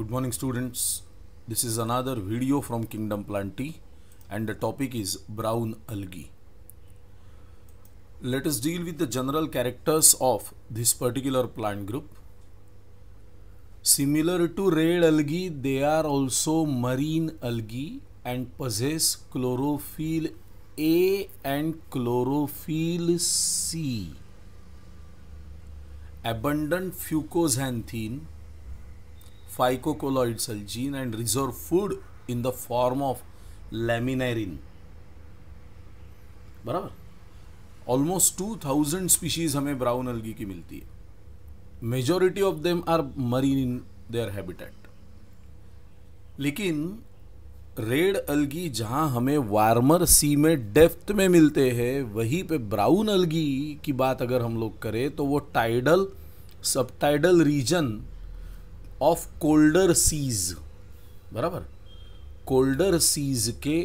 Good morning students. This is another video from Kingdom Planty and the topic is brown algae. Let us deal with the general characters of this particular plant group. Similar to red algae, they are also marine algae and possess chlorophyll A and chlorophyll C. Abundant fucoxanthine phycocolloid cell gene and reserve food in the form of laminarin बराबर almost thousand species हमें brown algae की मिलती है majority of them are marine in their habitat लेकिन red algae जहां हमें warmer सी में depth में मिलते हैं वहीं पे ब्राउन अलगी की बात अगर हम लोग करें तो वो tidal subtidal region of colder seas बराबर कोल्डर सीज के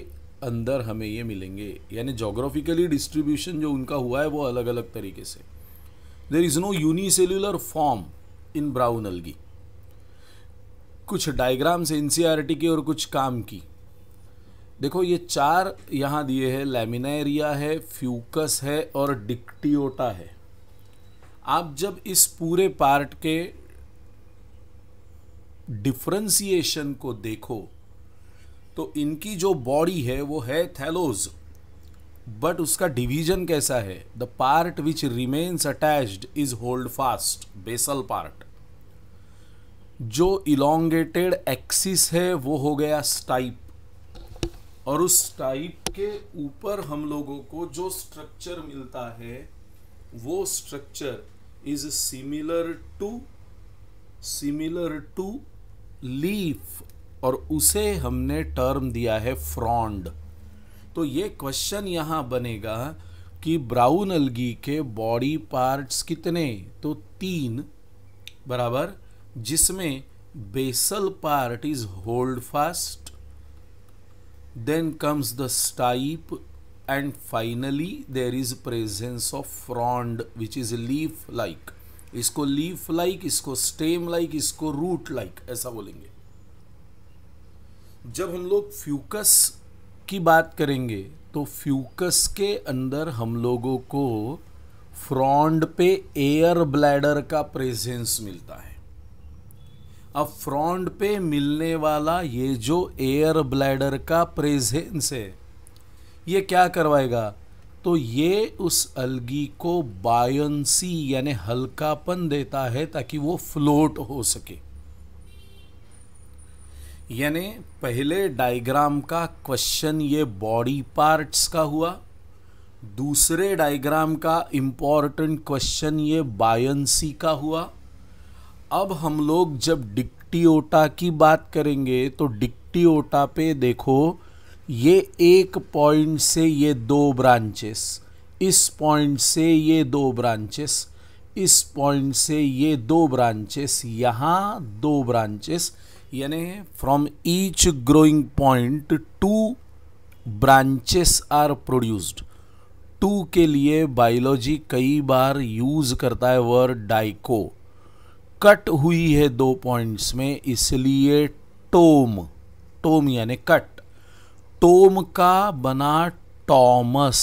अंदर हमें ये मिलेंगे यानी जोग्राफिकली डिस्ट्रीब्यूशन जो उनका हुआ है वो अलग अलग तरीके से there is no unicellular form in brown algae कुछ डायग्राम्स एन की और कुछ काम की देखो ये चार यहाँ दिए हैं लेमिनेरिया है फ्यूकस है और डिक्टियोटा है आप जब इस पूरे पार्ट के डिफ्रेंसिएशन को देखो तो इनकी जो बॉडी है वो है थैलोज बट उसका डिवीजन कैसा है the part which remains attached is holdfast basal part जो इलोंगेटेड एक्सिस है वो हो गया स्टाइप और उस स्टाइप के ऊपर हम लोगों को जो स्ट्रक्चर मिलता है वो structure is similar to similar to leaf और उसे हमने टर्म दिया है फ्रॉन्ड तो ये क्वेश्चन यहाँ बनेगा कि ब्राउन अलगी के बॉडी पार्ट्स कितने तो तीन बराबर जिसमें basal part is holdfast then comes the stipe finally there is presence of frond which is is leaf like इसको लीफ लाइक इसको स्टेम लाइक इसको रूट लाइक ऐसा बोलेंगे जब हम लोग फ्यूकस की बात करेंगे तो फ्यूकस के अंदर हम लोगों को फ्रॉन्ड पे एयर ब्लैडर का प्रेजेंस मिलता है अब फ्रॉन्ड पे मिलने वाला ये जो एयर ब्लैडर का प्रेजेंस है ये क्या करवाएगा तो ये उस अलगी को बायोन्सी यानी हल्कापन देता है ताकि वो फ्लोट हो सके यानी पहले डायग्राम का क्वेश्चन ये बॉडी पार्ट्स का हुआ दूसरे डायग्राम का इम्पॉर्टेंट क्वेश्चन ये बायोन्सी का हुआ अब हम लोग जब डिक्टियोटा की बात करेंगे तो डिक्टियोटा पे देखो ये एक पॉइंट से ये दो ब्रांचेस इस पॉइंट से ये दो ब्रांचेस इस पॉइंट से ये दो ब्रांचेस यहाँ दो ब्रांचेस यानी from each growing point two branches are produced टू के लिए बायोलॉजी कई बार यूज करता है वर्ड डाइको कट हुई है दो पॉइंट्स में इसलिए टोम टोम यानी कट टोम का बना टॉमस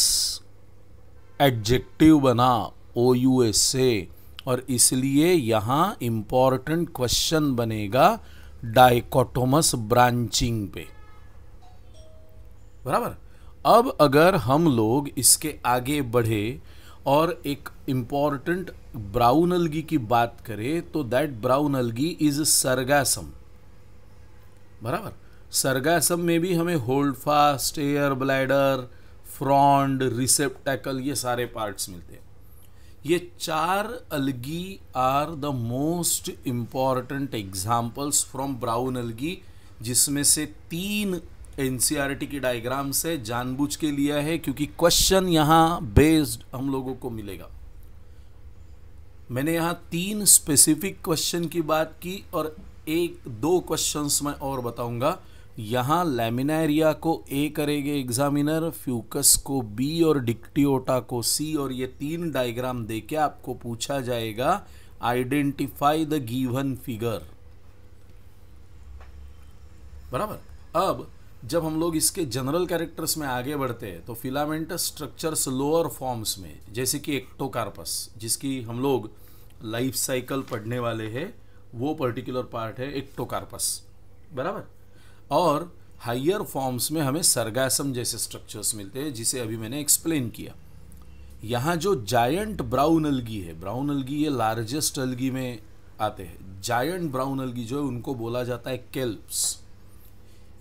एडजेक्टिव बना ओ यू एस ए और इसलिए यहाँ इम्पॉर्टेंट क्वेश्चन बनेगा डाइकोटोमस ब्रांचिंग पे बराबर अब अगर हम लोग इसके आगे बढ़े और एक इम्पॉर्टेंट ब्राउन अलगी की बात करें तो that brown algae is sargassum बराबर सर्गासम में भी हमें holdfast air bladder frond receptacle ये सारे पार्ट्स मिलते हैं ये चार algae are the most important examples from brown algae जिसमें से तीन एन सी आर टी की डायग्राम से जानबूझ के लिया है क्योंकि क्वेश्चन यहाँ बेस्ड हम लोगों को मिलेगा मैंने यहाँ तीन स्पेसिफिक क्वेश्चन की बात की और एक दो क्वेश्चंस मैं और बताऊंगा यहाँ लेमिना एरिया को ए करेंगे एग्जामिनर फ्यूकस को बी और डिक्टियोटा को सी और ये तीन डायग्राम देके आपको पूछा जाएगा आइडेंटिफाई द गिवन फिगर बराबर अब जब हम लोग इसके जनरल कैरेक्टर्स में आगे बढ़ते हैं तो फिलामेंटस स्ट्रक्चर्स लोअर फॉर्म्स में जैसे कि एक्टोकार्पस जिसकी हम लोग लाइफ साइकिल पढ़ने वाले हैं वो पर्टिकुलर पार्ट है एक्टोकार्पस बराबर और हाइयर फॉर्म्स में हमें सरगासम जैसे स्ट्रक्चर्स मिलते हैं जिसे अभी मैंने एक्सप्लेन किया यहाँ जो जायंट ब्राउन अलगी है ब्राउन अलगी ये लार्जेस्ट अलगी में आते हैं जायंट ब्राउन अलगी जो है उनको बोला जाता है केल्प्स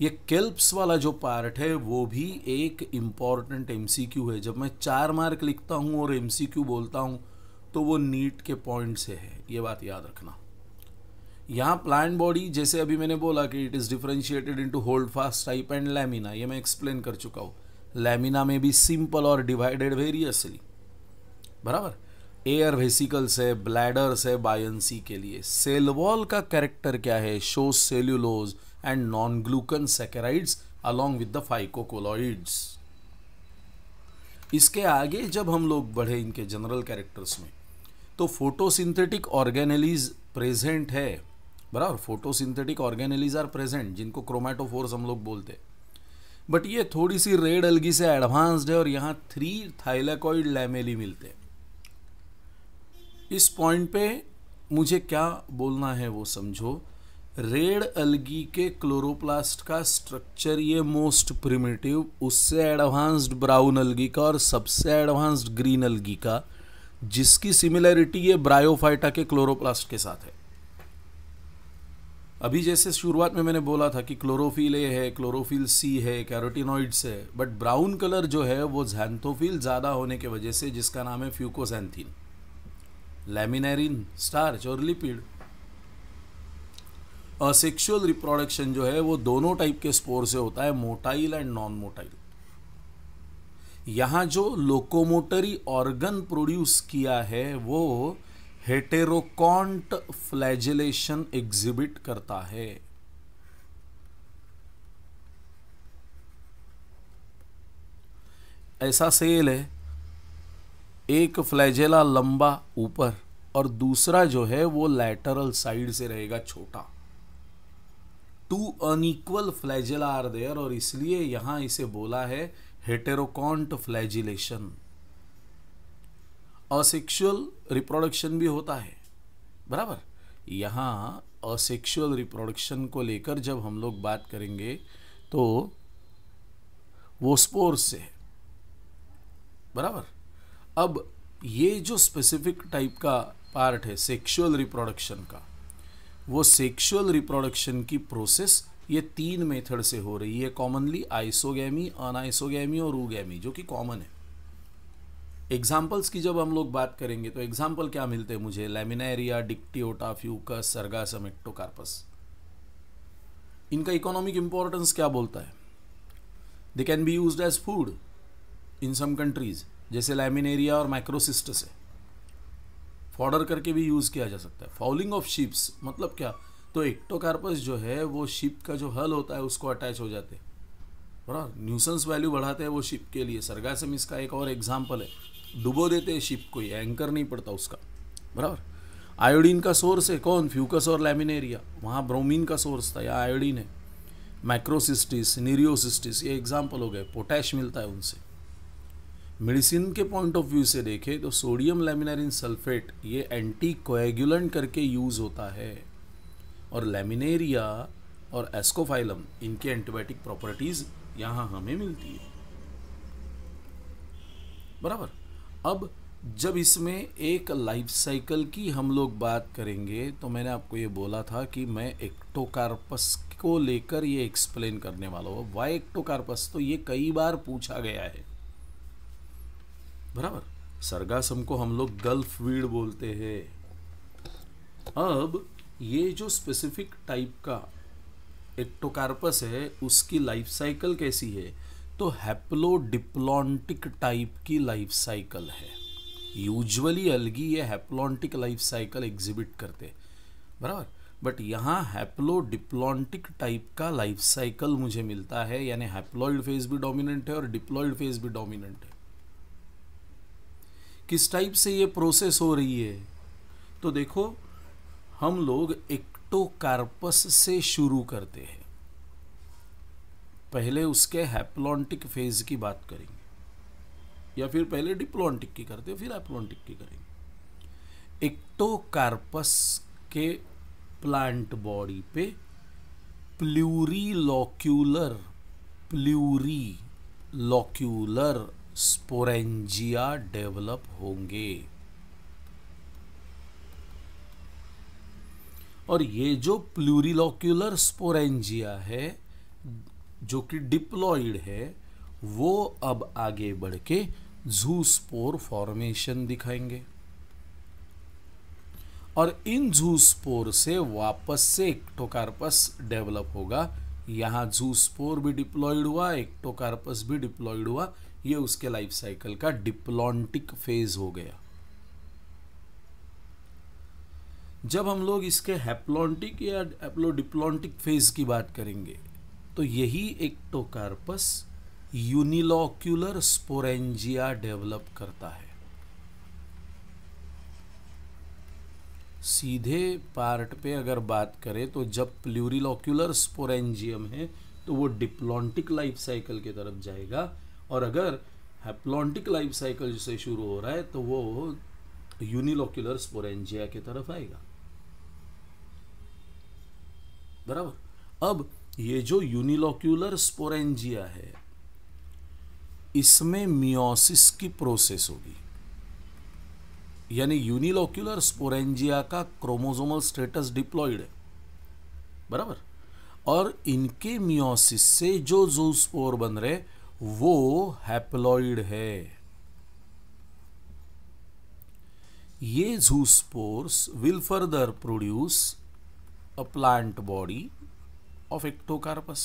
ये केल्प्स वाला जो पार्ट है वो भी एक इम्पॉर्टेंट एम है जब मैं चार मार्क लिखता हूँ और एम बोलता हूँ तो वो नीट के पॉइंट से है ये बात याद रखना यहाँ प्लांट बॉडी जैसे अभी मैंने बोला कि it is differentiated into holdfast stipe and lamina ये मैं एक्सप्लेन कर चुका हूँ लैमिना में भी सिंपल और डिवाइडेड वेरियसली बराबर एयर वेसिकल्स है ब्लैडर्स है बायंसी के लिए सेल वॉल का कैरेक्टर क्या है show cellulose and non glucan saccharides along with the phycocolloids इसके आगे जब हम लोग बढ़े इनके जनरल कैरेक्टर्स में तो फोटोसिंथेटिक ऑर्गेनलीज प्रेजेंट है बराबर फोटोसिंथेटिक ऑर्गेनलीज आर प्रेजेंट जिनको क्रोमैटोफोर्स हम लोग बोलते हैं बट ये थोड़ी सी रेड अलगी से एडवांस्ड है और यहाँ थ्री थाइलाकॉइड लैमेली मिलते हैं इस पॉइंट पे मुझे क्या बोलना है वो समझो रेड अलगी के क्लोरोप्लास्ट का स्ट्रक्चर ये मोस्ट प्रिमिटिव उससे एडवांस्ड ब्राउन अलगी का और सबसे एडवांस्ड ग्रीन अलगी का जिसकी सिमिलैरिटी ये ब्रायोफाइटा के क्लोरोप्लास्ट के साथ है अभी जैसे शुरुआत में मैंने बोला था कि क्लोरोफिल ए है क्लोरोफिल सी है कैरोटिनॉइड्स है बट ब्राउन कलर जो है वो जैंथोफिल ज़्यादा होने के वजह से जिसका नाम है फ्यूकोजैंथिन लेमिनेरिन स्टार्च और लिपिड असेक्शुअल रिप्रोडक्शन जो है वो दोनों टाइप के स्पोर से होता है मोटाइल एंड नॉन मोटाइल यहाँ जो लोकोमोटरी ऑर्गन प्रोड्यूस किया है वो हेटेरोकॉन्ट फ्लैजिलेशन एग्जिबिट करता है ऐसा सेल है एक फ्लैजेला लंबा ऊपर और दूसरा जो है वो लैटरल साइड से रहेगा छोटा two unequal flagella are there और इसलिए यहां इसे बोला है हेटेरोकॉन्ट फ्लैजिलेशन असेक्सुअल रिप्रोडक्शन भी होता है बराबर यहाँ असेक्सुअल रिप्रोडक्शन को लेकर जब हम लोग बात करेंगे तो वो स्पोर्स से है बराबर अब ये जो स्पेसिफिक टाइप का पार्ट है सेक्सुअल रिप्रोडक्शन का वो सेक्सुअल रिप्रोडक्शन की प्रोसेस ये तीन मेथड से हो रही है कॉमनली आइसोगैमी अनआइसोगैमी और उगैमी जो कि कॉमन है एग्जाम्पल्स की जब हम लोग बात करेंगे तो एग्जाम्पल क्या मिलते हैं मुझे laminaria area dictyota fucus sargassum ectocarpus इनका इकोनॉमिक इम्पोर्टेंस क्या बोलता है they can be use as food in some countries जैसे लेमिनेरिया और माइक्रोसिस्ट से फॉर्डर करके भी यूज़ किया जा सकता है फॉलिंग ऑफ शिप्स मतलब क्या तो एक्टोकार्पस जो है वो शिप का जो हल होता है उसको अटैच हो जाते हैं बराबर न्यूसेंस वैल्यू बढ़ाते हैं वो शिप के लिए सरगासम इसका एक और एग्जाम्पल है डुबो देते हैं शिप को ये एंकर नहीं पड़ता उसका बराबर आयोडीन का सोर्स है कौन फ्यूकस और लैमिनेरिया वहाँ ब्रोमीन का सोर्स था या आयोडीन है माइक्रोसिस्टिस नीरियोसिस्टिस ये एग्जाम्पल हो गए पोटैश मिलता है उनसे मेडिसिन के पॉइंट ऑफ व्यू से देखें तो सोडियम लेमिनारिन सल्फेट ये एंटी कोएगुलेंट करके यूज़ होता है और लेमिनेरिया और एस्कोफाइलम इनके एंटीबायोटिक प्रॉपर्टीज़ यहाँ हमें मिलती है बराबर अब जब इसमें एक लाइफ साइकिल की हम लोग बात करेंगे तो मैंने आपको ये बोला था कि मैं एक्टोकार्पस को लेकर ये एक्सप्लेन करने वाला हूँ वाई एक्टोकार्पस तो ये कई बार पूछा गया है बराबर सरगासम को हम लोग गल्फ वीड बोलते हैं अब ये जो स्पेसिफिक टाइप का एक्टोकार्पस है उसकी लाइफ साइकिल कैसी है तो हैप्लोडिप्लॉन्टिक टाइप की लाइफ साइकिल है यूजुअली अलगी ये हैप्लॉन्टिक लाइफ साइकिल एग्जिबिट करते बराबर बट यहाँ हैप्लोडिप्लॉन्टिक टाइप का लाइफ साइकिल मुझे मिलता है यानी हैप्लॉइड फेज भी डोमिनेंट है और डिप्लॉइड फेज भी डोमिनेंट है किस टाइप से ये प्रोसेस हो रही है तो देखो हम लोग एक्टोकार्पस से शुरू करते हैं पहले उसके हैप्लॉन्टिक फेज की बात करेंगे या फिर पहले डिप्लॉन्टिक की करते फिर हैप्लॉन्टिक की करेंगे एक्टोकार्पस के प्लांट बॉडी पे plurilocular plurilocular sporangia develop होंगे और ये जो लॉक्यूलर स्पोरेंजिया है जो कि डिप्लॉइड है वो अब आगे बढ़ के जूस्पोर फॉर्मेशन दिखाएंगे और इन जूस्पोर से वापस से एक्टोकार्पस डेवलप होगा यहां जूस्पोर भी डिप्लॉयड हुआ एक्टोकार्पस भी डिप्लॉइड हुआ ये उसके लाइफ साइकिल का डिप्लॉन्टिक फेज हो गया जब हम लोग इसके हैप्लॉन्टिक या एप्लो डिप्लॉन्टिक फेज की बात करेंगे तो यही एक्टोकार्पस यूनिलोक्यूलर स्पोरेंजिया डेवलप करता है सीधे पार्ट पे अगर बात करें तो जब प्लूरिलोक्यूलर स्पोरेंजियम है तो वो डिप्लॉन्टिक लाइफ साइकिल की तरफ जाएगा और अगर हैप्लोंटिक लाइफ साइकिल से शुरू हो रहा है तो वो यूनिलोक्यूलर स्पोरेंजिया की तरफ आएगा बराबर अब ये जो यूनिलोक्यूलर स्पोरेंजिया है इसमें मियोसिस की प्रोसेस होगी यानी यूनिलोक्यूलर स्पोरेंजिया का क्रोमोजोमल स्टेटस डिप्लॉयड है बराबर और इनके मियोसिस से जो जो स्पोर बन रहे वो हैप्लॉइड है ये zoospores will further produce a plant body of Ectocarpus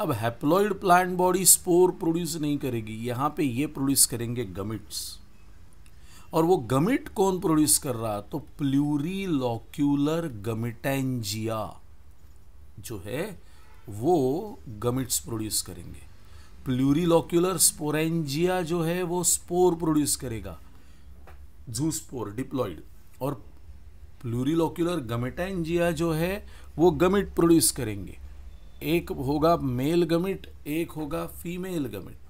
अब haploid plant body spore produce नहीं करेगी यहां पे ये प्रोड्यूस करेंगे गमिट्स और वो गमिट कौन प्रोड्यूस कर रहा तो प्लूरी लॉक्यूलर गमिटेंजिया जो है वो गमिट्स प्रोड्यूस करेंगे प्लूरी लॉक्यूलर स्पोरेंजिया जो है वो स्पोर प्रोड्यूस करेगा जू स्पोर डिप्लॉइड और प्लूरिलोक्यूलर गमेटाइनजिया जो है वो गमिट प्रोड्यूस करेंगे एक होगा मेल गमिट एक होगा फीमेल गमिट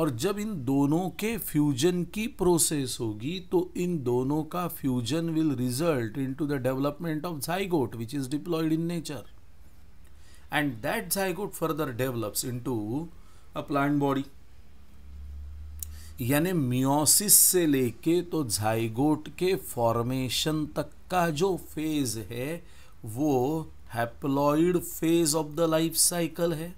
और जब इन दोनों के फ्यूजन की प्रोसेस होगी तो इन दोनों का fusion will result into the development of zygote which is diploid in nature and that zygote further develops into a plant body यानी मियोसिस से लेके तो झाइगोट के फॉर्मेशन तक का जो फेज़ है वो haploid phase of the life cycle है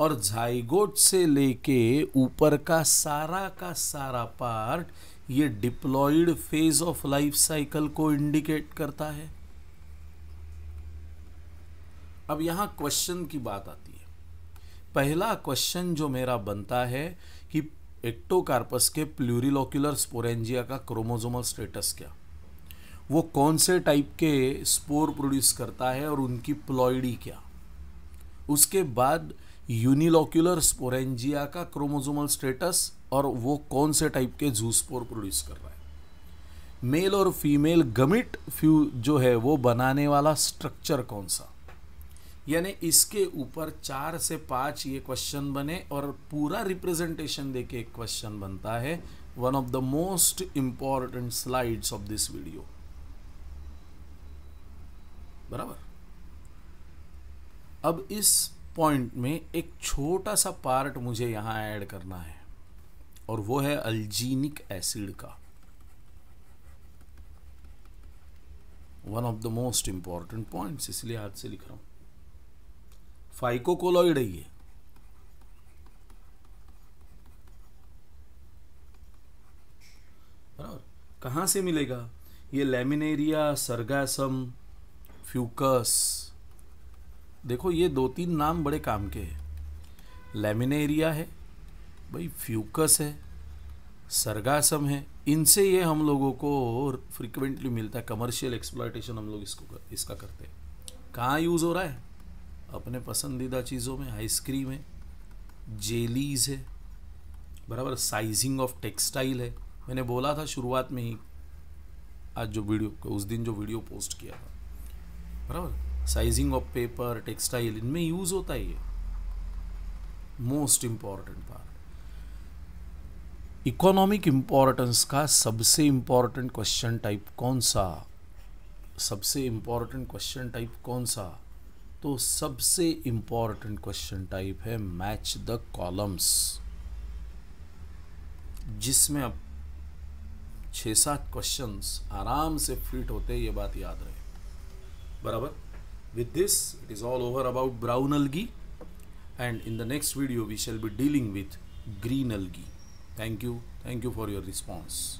और झाइगोट से लेके ऊपर का सारा का सारा पार्ट ये diploid phase of life cycle को इंडिकेट करता है अब यहां क्वेश्चन की बात आती है पहला क्वेश्चन जो मेरा बनता है कि एक्टोकार्पस के प्लूरिलोक्यूलर स्पोरेंजिया का क्रोमोजोमल स्टेटस क्या वो कौन से टाइप के स्पोर प्रोड्यूस करता है और उनकी प्लॉइडी क्या उसके बाद यूनिलोक्यूलर स्पोरेंजिया का क्रोमोजोमल स्टेटस और वो कौन से टाइप के स्पोर प्रोड्यूस कर रहा है मेल और फीमेल गमिट फ्यू जो है वो बनाने वाला स्ट्रक्चर कौन सा यानी इसके ऊपर चार से पाँच ये क्वेश्चन बने और पूरा रिप्रेजेंटेशन देके एक क्वेश्चन बनता है one of the most important slides of this video बराबर अब इस पॉइंट में एक छोटा सा पार्ट मुझे यहाँ ऐड करना है और वो है अल्जीनिक एसिड का one of the most important points इसलिए हाथ से लिख रहा हूँ फाइकोकोलॉइड है ये बराबर कहाँ से मिलेगा ये लेमिनेरिया सरगासम फ्यूकस देखो ये दो तीन नाम बड़े काम के हैं लेमिनेरिया है भाई फ्यूकस है सरगासम है इनसे ये हम लोगों को फ्रिक्वेंटली मिलता है कमर्शियल एक्सप्लाइटेशन हम लोग इसको इसका करते हैं कहाँ यूज़ हो रहा है अपने पसंदीदा चीज़ों में आइसक्रीम है जेलीज है बराबर साइजिंग ऑफ टेक्सटाइल है मैंने बोला था शुरुआत में ही आज जो वीडियो उस दिन जो वीडियो पोस्ट किया था बराबर साइजिंग ऑफ पेपर टेक्सटाइल इनमें यूज़ होता ही है most important part economic importance का सबसे इम्पॉर्टेंट क्वेश्चन टाइप कौन सा सबसे इम्पॉर्टेंट क्वेश्चन टाइप कौन सा तो सबसे इंपॉर्टेंट क्वेश्चन टाइप है मैच द कॉलम्स जिसमें अब छः सात क्वेश्चंस आराम से फिट होते हैं ये बात याद रहे बराबर with this it is all over about brown algae and in the next video we shall be dealing with green algae thank you thank you for your response